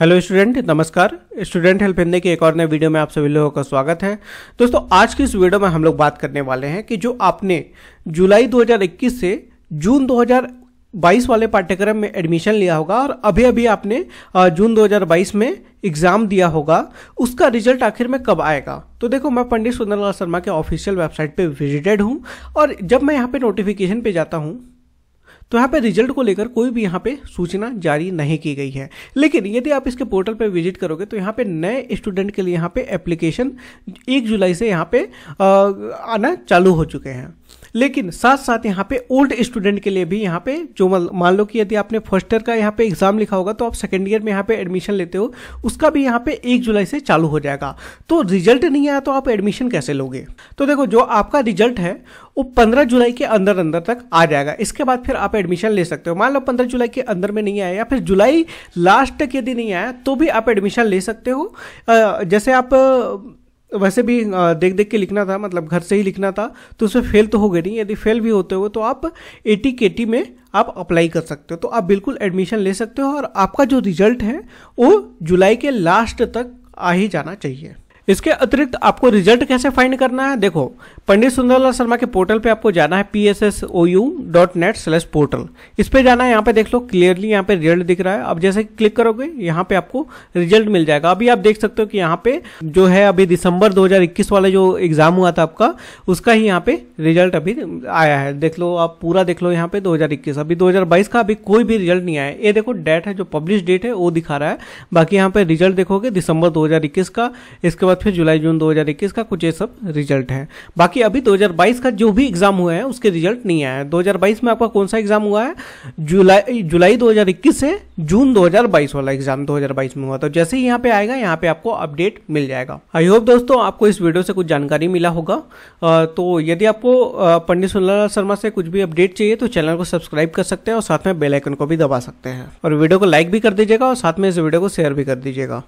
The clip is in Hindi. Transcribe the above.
हेलो स्टूडेंट नमस्कार स्टूडेंट हेल्प हिंदी के एक और नए वीडियो में आप सभी लोगों का स्वागत है दोस्तों आज की इस वीडियो में हम लोग बात करने वाले हैं कि जो आपने जुलाई 2021 से जून 2022 वाले पाठ्यक्रम में एडमिशन लिया होगा और अभी अभी आपने जून 2022 में एग्जाम दिया होगा उसका रिजल्ट आखिर में कब आएगा तो देखो मैं पंडित सुंदरलाल शर्मा के ऑफिशियल वेबसाइट पर विजिटेड हूँ और जब मैं यहाँ पर नोटिफिकेशन पर जाता हूँ तो यहाँ पे रिजल्ट को लेकर कोई भी यहाँ पे सूचना जारी नहीं की गई है लेकिन यदि आप इसके पोर्टल पर विजिट करोगे तो यहाँ पे नए स्टूडेंट के लिए यहाँ पे एप्लीकेशन एक जुलाई से यहाँ पे आना चालू हो चुके हैं लेकिन साथ साथ यहाँ पे ओल्ड स्टूडेंट के लिए भी यहाँ पे जो मान लो कि यदि आपने फर्स्ट ईयर का यहाँ पे एग्जाम लिखा होगा तो आप सेकेंड ईयर में यहाँ पे एडमिशन लेते हो उसका भी यहाँ पे एक जुलाई से चालू हो जाएगा तो रिजल्ट नहीं आया तो आप एडमिशन कैसे लोगे तो देखो जो आपका रिजल्ट है वो पंद्रह जुलाई के अंदर अंदर तक आ जाएगा इसके बाद फिर आप एडमिशन ले सकते हो मान लो पंद्रह जुलाई के अंदर में नहीं आया या फिर जुलाई लास्ट तक यदि नहीं आया तो भी आप एडमिशन ले सकते हो जैसे आप तो वैसे भी देख देख के लिखना था मतलब घर से ही लिखना था तो उसमें फेल तो हो गए नहीं यदि फेल भी होते हो तो आप ए टी के टी में आप अप्लाई कर सकते हो तो आप बिल्कुल एडमिशन ले सकते हो और आपका जो रिजल्ट है वो जुलाई के लास्ट तक आ ही जाना चाहिए इसके अतिरिक्त आपको रिजल्ट कैसे फाइंड करना है देखो पंडित सुंदरलाल शर्मा के पोर्टल पे आपको जाना है P S S O U dot net slash portal इस पे जाना है यहाँ पे देख लो क्लियरली यहाँ पे रिजल्ट दिख रहा है अब जैसे क्लिक करोगे यहाँ पे आपको रिजल्ट मिल जाएगा अभी आप देख सकते हो कि यहाँ पे जो है अभी दिसंबर 2021 वाला जो एग्जाम हुआ था आपका उसका ही यहाँ पे रिजल्ट अभी आया है देख लो आप पूरा देख लो यहाँ पे दो अभी दो का अभी कोई भी रिजल्ट नहीं आया ये देखो डेट है जो पब्लिश डेट है वो दिखा रहा है बाकी यहाँ पे रिजल्ट देखोगे दिसंबर दो का इसके बाद बाद फिर जुलाई जून 2021 का कुछ ये सब रिजल्ट है बाकी अभी 2022 का जो भी एग्जाम हुए हैं उसके रिजल्ट नहीं आए हैं 2022 में आपका कौन सा एग्जाम हुआ है जुलाई जुलाई 2021 से जून 2022 वाला एग्जाम 2022 में हुआ तो जैसे ही यहाँ पे आएगा यहाँ पे आपको अपडेट मिल जाएगा आई होप दोस्तों आपको इस वीडियो से कुछ जानकारी मिला होगा तो यदि आपको पंडित सुनलाल शर्मा से कुछ भी अपडेट चाहिए तो चैनल को सब्सक्राइब कर सकते हैं और साथ में बेलाइकन को भी दबा सकते हैं और वीडियो को लाइक भी कर दीजिएगा और साथ में इस वीडियो को शेयर भी कर दीजिएगा